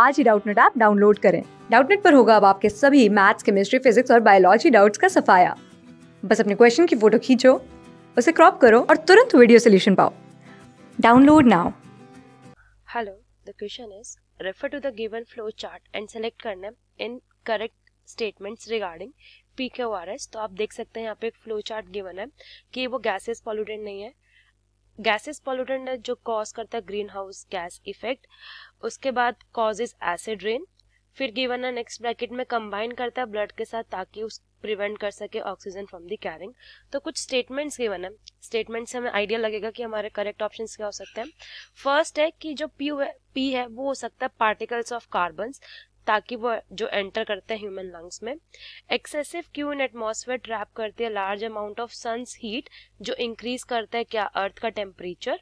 आज ही Doubtnut app download करें डाउटनेट पर होगा अब आपके सभी मैथ्स केमिस्ट्री फिजिक्स और बायोलॉजी डाउट्स का सफाया बस अपने क्वेश्चन की फोटो खींचो उसे क्रॉप करो और तुरंत वीडियो सोल्यूशन पाओ download now hello the question is refer to the given flow chart and select करना incorrect statements regarding P Q or R S तो आप देख सकते हैं यहाँ पे एक फ्लो चार्ट गिवन है कि वो गैसेस पॉल्यूटेड नहीं है गैसेस पॉल्यूटेंट है जो कॉज करता है ग्रीन हाउस गैस इफेक्ट उसके बाद कॉजेज एसिड रेन फिर गिवन है नेक्स्ट ब्रैकेट में कंबाइन करता है ब्लड के साथ ताकि उस प्रिवेंट कर सके ऑक्सीजन फ्रॉम दी कैरिंग तो कुछ स्टेटमेंट्स गिवन है स्टेटमेंट से हमें आइडिया लगेगा कि हमारे करेक्ट ऑप्शन क्या हो सकते हैं फर्स्ट है कि जो पी पी है वो हो सकता है पार्टिकल्स ऑफ कार्बन ताकि वो जो एंटर करते हैं ह्यूमन लंग्स में excessive Q in atmosphere trap करती है large amount of sun's heat जो इंक्रीज करता है क्या अर्थ का टेम्परेचर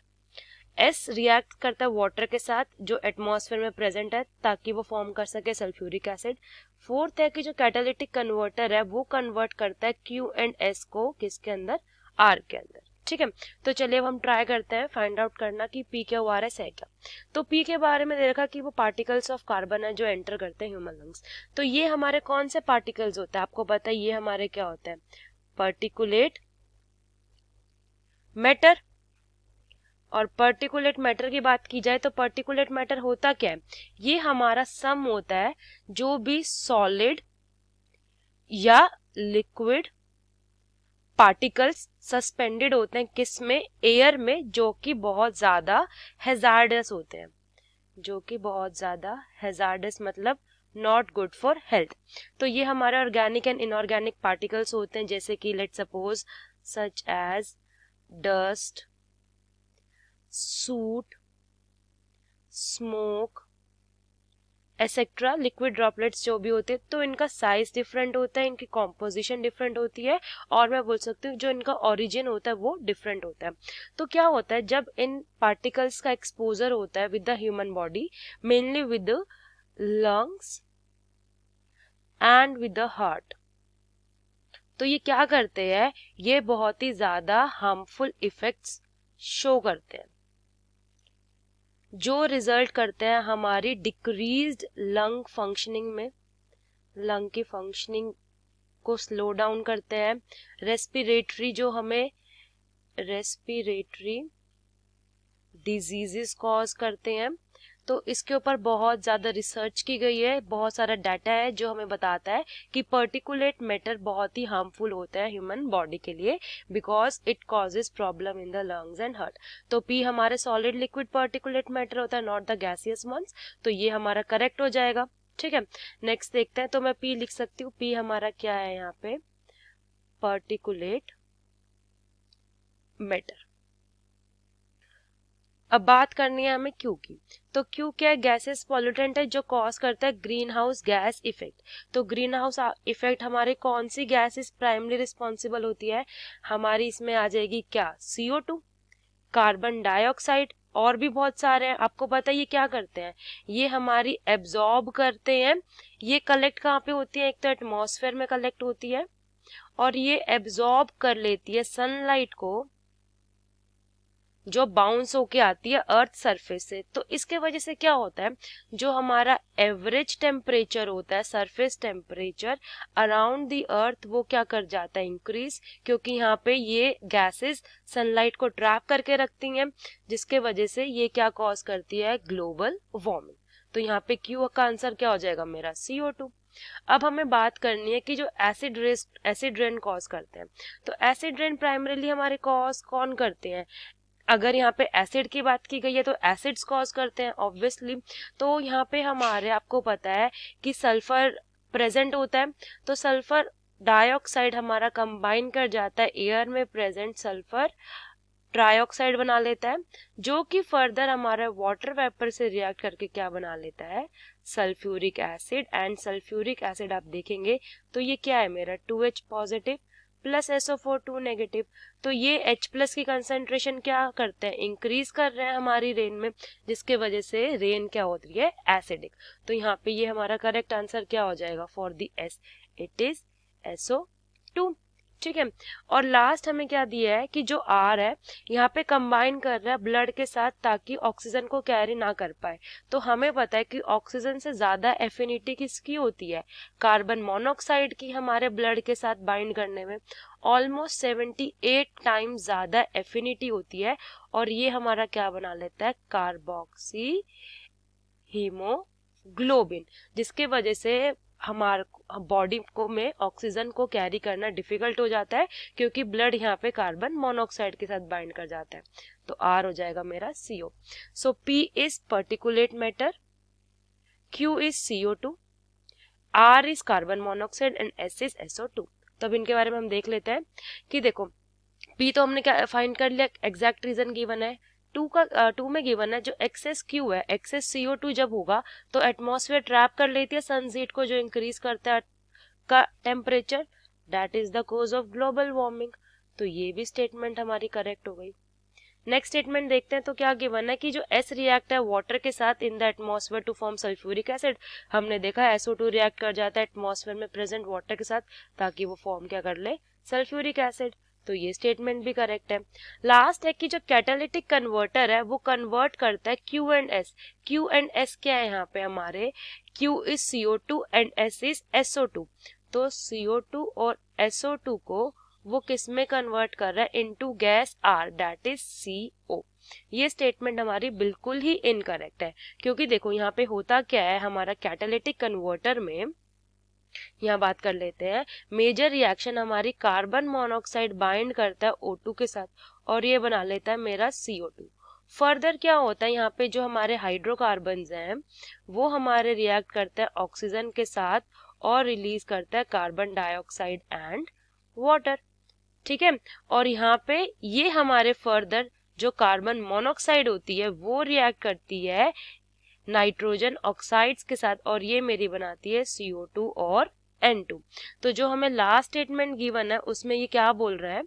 एस रिएक्ट करता है वाटर के साथ जो एटमोसफेयर में प्रेजेंट है ताकि वो फॉर्म कर सके सल्फ्यूरिक एसिड फोर्थ है कि जो कैटालिटिक कन्वर्टर है वो कन्वर्ट करता है क्यू एंड एस को किसके अंदर आर के अंदर ठीक है तो चलिए अब हम ट्राई करते हैं फाइंड आउट करना कि P Q or R S है क्या तो पी के बारे में देखा कि वो पार्टिकल्स ऑफ कार्बन है जो एंटर करते हैं ह्यूमन लंग्स तो ये हमारे कौन से पार्टिकल्स होते हैं आपको पता है ये हमारे क्या होते हैं पर्टिकुलेट मैटर और पर्टिकुलेट मैटर की बात की जाए तो पर्टिकुलेट मैटर होता क्या है ये हमारा सम होता है जो भी सॉलिड या लिक्विड पार्टिकल्स सस्पेंडेड होते हैं किस में एयर में जो कि बहुत ज़्यादा हेजार्डस होते हैं जो कि बहुत ज़्यादा हेजार्डस मतलब नॉट गुड फॉर हेल्थ तो ये हमारे ऑर्गेनिक एंड इनऑर्गेनिक पार्टिकल्स होते हैं जैसे कि let suppose such as dust soot smoke etcetera liquid droplets जो भी होते हैं तो इनका साइज डिफरेंट होता है इनकी कॉम्पोजिशन डिफरेंट होती है और मैं बोल सकती हूँ जो इनका ओरिजिन होता है वो डिफरेंट होता है तो क्या होता है जब इन पार्टिकल्स का एक्सपोजर होता है with the human body mainly with lungs and with the heart तो ये क्या करते हैं ये बहुत ही ज्यादा हार्मफुल इफेक्ट्स शो करते हैं जो रिजल्ट करते हैं हमारी डिक्रीज लंग फंक्शनिंग में लंग की फंक्शनिंग को स्लो डाउन करते हैं रेस्पिरेटरी जो हमें रेस्पिरेटरी डिजीजेस कॉज करते हैं तो इसके ऊपर बहुत ज़्यादा रिसर्च की गई है बहुत सारा डाटा है जो हमें बताता है कि पर्टिकुलेट मैटर बहुत ही हार्मफुल होता है ह्यूमन बॉडी के लिए because it causes problem in the lungs and heart तो पी हमारे सॉलिड लिक्विड पर्टिकुलेट मैटर होता है नॉट द गैसियस मंस तो ये हमारा करेक्ट हो जाएगा ठीक है नेक्स्ट देखते हैं तो मैं पी लिख सकती हूँ पी हमारा क्या है यहाँ पे पर्टिकुलेट मैटर अब बात करनी है हमें क्यू की तो क्यू क्या है गैसेस पॉल्यूटेंट है जो कॉज करता है ग्रीन हाउस गैस इफेक्ट तो ग्रीन हाउस इफेक्ट हमारे कौन सी गैसेस प्राइमरी रिस्पॉन्सिबल होती है हमारी इसमें आ जाएगी क्या सीओ टू कार्बन डाइऑक्साइड और भी बहुत सारे हैं आपको पता है ये क्या करते हैं ये हमारी एब्जॉर्ब करते हैं ये कलेक्ट कहाँ पे होती है एक तो एटमोसफेयर में कलेक्ट होती है और ये एब्जॉर्ब कर लेती है सनलाइट को जो बाउंस होके आती है अर्थ सरफेस से तो इसके वजह से क्या होता है जो हमारा एवरेज टेम्परेचर होता है surface temperature around the earth वो क्या कर जाता है इंक्रीज क्योंकि यहाँ पे ये गैसेस सनलाइट को ट्रैप करके रखती हैं जिसके वजह से ये क्या कॉज करती है ग्लोबल वार्मिंग तो यहाँ पे क्यू का आंसर क्या हो जाएगा मेरा सीओ टू अब हमें बात करनी है कि जो acid race acid rain cause करते हैं तो एसिड रेन प्राइमरीली हमारे कॉज कौन करते हैं अगर यहाँ पे एसिड की बात की गई है तो एसिड्स कॉज करते हैं ऑब्वियसली तो यहाँ पे हमारे आपको पता है कि सल्फर प्रेजेंट होता है तो सल्फर डाइऑक्साइड हमारा कंबाइन कर जाता है एयर में प्रेजेंट सल्फर ट्राइऑक्साइड बना लेता है जो कि फर्दर हमारे वाटर वेपर से रिएक्ट करके क्या बना लेता है sulphuric acid and sulphuric acid आप देखेंगे तो ये क्या है मेरा two H positive plus SO two negative तो ये एच प्लस की कंसेंट्रेशन क्या करते हैं इंक्रीज कर रहे हैं हमारी रेन में जिसके वजह से रेन क्या होती है एसिडिक तो यहाँ पे ये हमारा करेक्ट आंसर क्या हो जाएगा for the S it is SO two ठीक है और लास्ट हमें क्या दिया है कि जो आर है यहाँ पे कंबाइन कर रहा है ब्लड के साथ ताकि ऑक्सीजन को कैरी ना कर पाए तो हमें पता है कि ऑक्सीजन से ज्यादा एफिनिटी किसकी होती है कार्बन मोनोऑक्साइड की हमारे ब्लड के साथ बाइंड करने में ऑलमोस्ट सेवेंटी एट टाइम ज्यादा एफिनिटी होती है और ये हमारा क्या बना लेता है कार्बोक्सी हीमो ग्लोबिन जिसके वजह से हमार बॉडी को में ऑक्सीजन को कैरी करना डिफिकल्ट हो जाता है क्योंकि ब्लड यहाँ पे कार्बन मोनोऑक्साइड के साथ बाइंड कर जाता है तो आर हो जाएगा मेरा CO so P is particulate matter Q is CO two R is carbon monoxide and S is SO two तब इनके बारे में हम देख लेते हैं कि देखो पी तो हमने क्या फाइंड कर लिया एग्जैक्ट रीजन गिवन है टू का टू में गिवन है जो एक्सेस क्यू है एक्सेस सीओ टू जब होगा तो एटमोसफेयर ट्रैप कर लेती है सनजीट को जो इंक्रीज करता है का temperature that is the cause of global warming तो ये भी स्टेटमेंट हमारी करेक्ट हो गई नेक्स्ट स्टेटमेंट देखते हैं तो क्या गिवन है कि जो एस रिएक्ट है वाटर के साथ in the atmosphere to form sulphuric acid हमने देखा एसओ टू रिएक्ट कर जाता है एटमॉस्फेयर में प्रेजेंट वाटर के साथ ताकि वो फॉर्म क्या कर ले सल्फ्यूरिक एसिड तो ये स्टेटमेंट भी करेक्ट है लास्ट है कि जो कैटालिटिक कन्वर्टर है वो कन्वर्ट करता है Q and S Q and S क्या है यहाँ पे हमारे Q is CO two and S is SO two तो सीओ टू और एसओ टू को वो किस में कन्वर्ट कर रहा है into gas R that is C O ये स्टेटमेंट हमारी बिल्कुल ही इनकरेक्ट है क्योंकि देखो यहाँ पे होता क्या है हमारा कैटालिटिक कन्वर्टर में यहाँ बात कर लेते हैं मेजर रिएक्शन हमारी कार्बन मोनोक्साइड बाइंड करता है टू के साथ और ये बना लेता है मेरा टू फर्दर क्या होता है यहाँ पे जो हमारे हाइड्रोकार्बन हैं वो हमारे रिएक्ट करते हैं ऑक्सीजन के साथ और रिलीज करता है कार्बन डाइऑक्साइड एंड वाटर ठीक है और यहाँ पे ये हमारे फर्दर जो कार्बन मोनोक्साइड होती है वो रिएक्ट करती है नाइट्रोजन ऑक्साइड्स के साथ और ये मेरी बनाती है सीओ टू और एन टू तो जो हमें लास्ट स्टेटमेंट गिवन है उसमें ये क्या बोल रहा है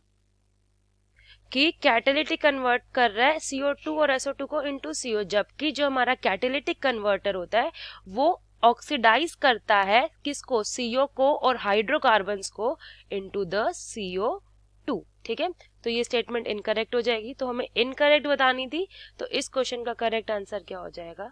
कि कैटेलिटिक कन्वर्ट कर रहा है सीओ टू और एसओ टू को इंटू सीओ जबकि जो हमारा कैटेलिटिक कन्वर्टर होता है वो ऑक्सीडाइज करता है किसको सीओ को और हाइड्रोकार्बन को इंटू द सीओ टू ठीक है तो ये स्टेटमेंट इनकरेक्ट हो जाएगी तो हमें इनकरेक्ट बतानी थी तो इस क्वेश्चन का करेक्ट आंसर क्या हो जाएगा